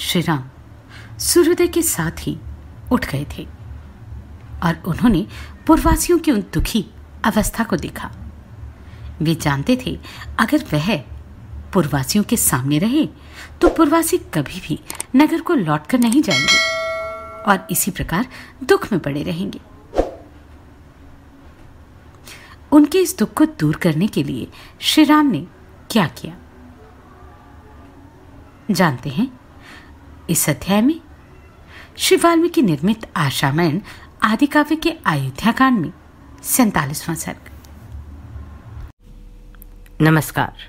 श्री राम सूर्योदय के साथ ही उठ गए थे और उन्होंने पूर्ववासियों की उन दुखी अवस्था को देखा वे जानते थे अगर वह पूर्ववासियों के सामने रहे तो पूर्ववासी कभी भी नगर को लौटकर नहीं जाएंगे और इसी प्रकार दुख में पड़े रहेंगे उनके इस दुख को दूर करने के लिए श्री राम ने क्या किया जानते हैं इस अध्याय में श्री वाल्मीकि निर्मित आशामयन आदि काव्य के अयोध्या कांड में सैतालीसवां सर्ग नमस्कार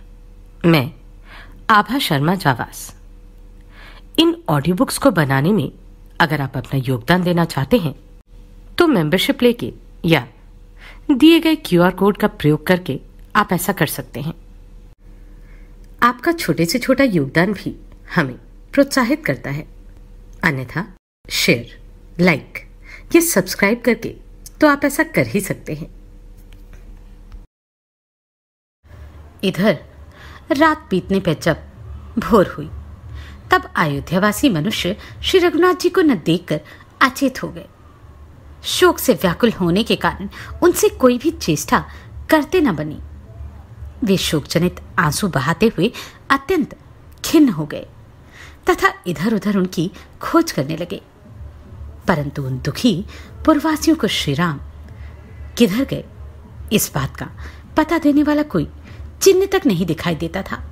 मैं आभा शर्मा जावास इन ऑडियो बुक्स को बनाने में अगर आप अपना योगदान देना चाहते हैं तो मेंबरशिप लेके या दिए गए क्यूआर कोड का प्रयोग करके आप ऐसा कर सकते हैं आपका छोटे से छोटा योगदान भी हमें प्रोत्साहित करता है अन्यथा शेयर लाइक या सब्सक्राइब करके तो आप ऐसा कर ही सकते हैं इधर रात बीतने पर जब भोर हुई तब अयोध्यावासी मनुष्य श्री रघुनाथ जी को न देखकर अचेत हो गए शोक से व्याकुल होने के कारण उनसे कोई भी चेष्टा करते न बनी वे शोकजनित आंसू बहाते हुए अत्यंत खिन्न हो गए तथा इधर उधर उनकी खोज करने लगे परंतु उन दुखी पुरवासियों को श्रीराम किधर गए इस बात का पता देने वाला कोई चिन्ह तक नहीं दिखाई देता था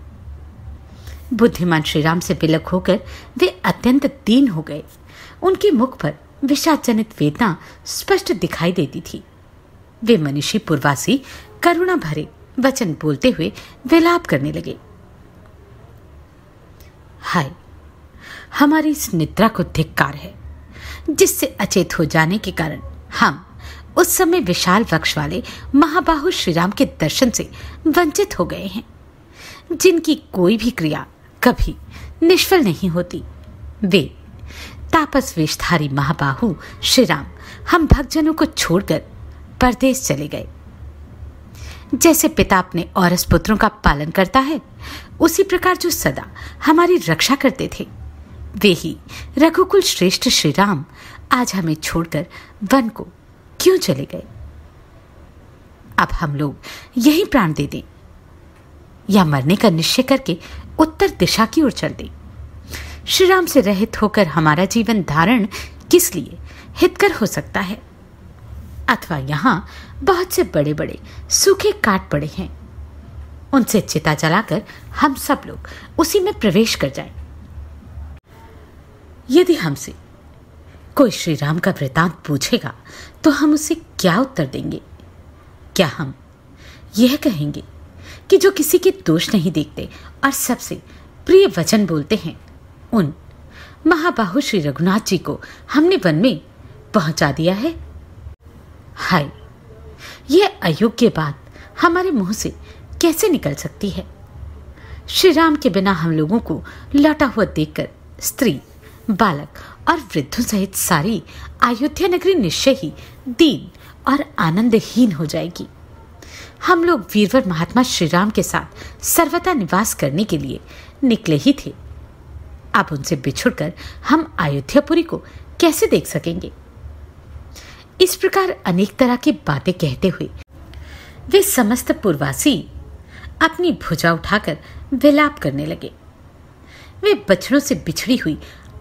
बुद्धिमान श्रीराम से बिलक होकर वे अत्यंत दीन हो गए उनके मुख पर विषादजनित वेदना स्पष्ट दिखाई देती थी वे मनीषी पुरवासी करुणा भरे वचन बोलते हुए विलाप करने लगे हाय हमारी इस निद्रा को धिक्कार है जिससे अचेत हो जाने के कारण हम उस समय विशाल वृक्ष वाले महाबाहु श्रीराम के दर्शन से वंचित हो गए हैं जिनकी कोई भी क्रिया कभी निष्फल नहीं होती वे तापस वेशधारी महाबाहु श्रीराम हम भक्तजनों को छोड़कर परदेश चले गए जैसे पिता अपने औरस पुत्रों का पालन करता है उसी प्रकार जो सदा हमारी रक्षा करते थे वे ही रघुकुल श्रेष्ठ श्री राम आज हमें छोड़कर वन को क्यों चले गए अब हम लोग यही प्राण दे दें या मरने का निश्चय करके उत्तर दिशा की ओर चल दें श्री राम से रहित होकर हमारा जीवन धारण किस लिए हितकर हो सकता है अथवा यहां बहुत से बड़े बड़े सूखे काट पड़े हैं उनसे चिता जलाकर हम सब लोग उसी में प्रवेश कर जाएं। यदि हमसे कोई श्री राम का वृतांत पूछेगा तो हम उसे क्या उत्तर देंगे क्या हम यह कहेंगे कि जो किसी के दोष नहीं देखते और सबसे प्रिय वचन बोलते हैं उन महाबाहु श्री रघुनाथ जी को हमने वन में पहुंचा दिया है हाय यह अयोग्य बात हमारे मुंह से कैसे निकल सकती है श्री राम के बिना हम लोगों को लौटा हुआ देखकर स्त्री बालक और वृद्धों सहित सारी अयोध्या नगरी निश्चय ही दीन और आनंदहीन हो जाएगी हम लोग वीरवर महात्मा श्री राम के साथ सर्वदा निवास करने के लिए निकले ही थे आप उनसे बिछुड़कर हम अयोध्यापुरी को कैसे देख सकेंगे इस प्रकार अनेक तरह की बातें कहते हुए वे समस्त पूर्वासी अपनी भुजा उठाकर विलाप करने लगे वे बछड़ों से बिछड़ी हुई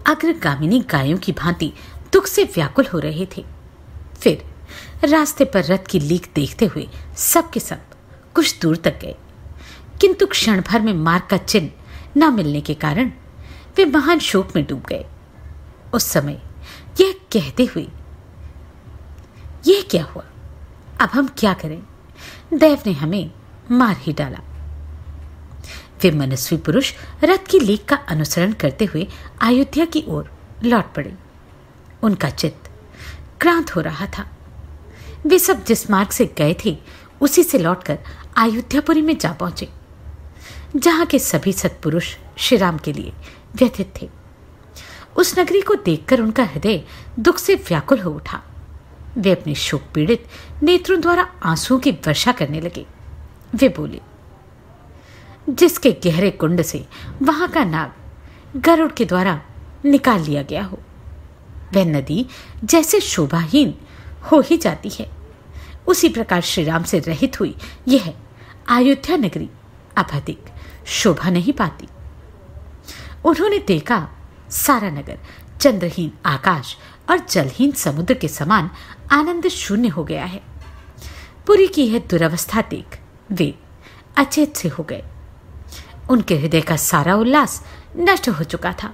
अग्रगामिनी गायों की भांति दुख से व्याकुल हो रहे थे फिर रास्ते पर रथ की लीक देखते हुए सब के सब कुछ दूर तक गए किंतु क्षण भर में मार्ग का चिन्ह न मिलने के कारण वे महान शोक में डूब गए उस समय यह कहते हुए यह क्या हुआ अब हम क्या करें देव ने हमें मार ही डाला फिर मनस्वी पुरुष रथ की लेख का अनुसरण करते हुए अयोध्या की ओर लौट पड़े उनका चित्त क्रांत हो रहा था वे सब जिस मार्ग से गए थे उसी से लौटकर अयोध्यापुरी में जा पहुंचे जहां के सभी सत्पुरुष श्रीराम के लिए व्यथित थे उस नगरी को देखकर उनका हृदय दुख से व्याकुल हो उठा वे अपने शोक पीड़ित नेत्रों द्वारा आंसुओं की वर्षा करने लगे वे बोले जिसके गहरे कुंड से वहां का नाग गरुड़ के द्वारा निकाल लिया गया हो वह नदी जैसे शोभाहीन हो ही जाती है उसी प्रकार श्री राम से रहित हुई यह अयोध्या नगरी अब अधिक शोभा नहीं पाती उन्होंने देखा सारा नगर चंद्रहीन आकाश और जलहीन समुद्र के समान आनंद शून्य हो गया है पुरी की यह दुरावस्था देख वे अचेत से हो गए उनके हृदय का सारा उल्लास नष्ट हो चुका था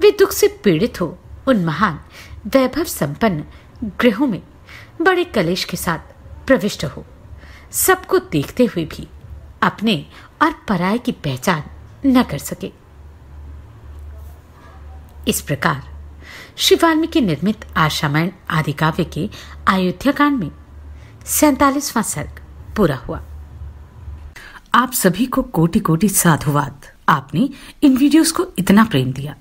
वे दुख से पीड़ित हो उन महान वैभव संपन्न गृहों में बड़े कलेश के साथ प्रविष्ट हो सबको देखते हुए भी अपने और पराय की पहचान न कर सके इस प्रकार श्री वाल्मीकि निर्मित आशामायण आदि काव्य के अयोध्या कांड में सैतालीसवां सर्ग पूरा हुआ आप सभी को कोटि कोटि साधुवाद आपने इन वीडियोस को इतना प्रेम दिया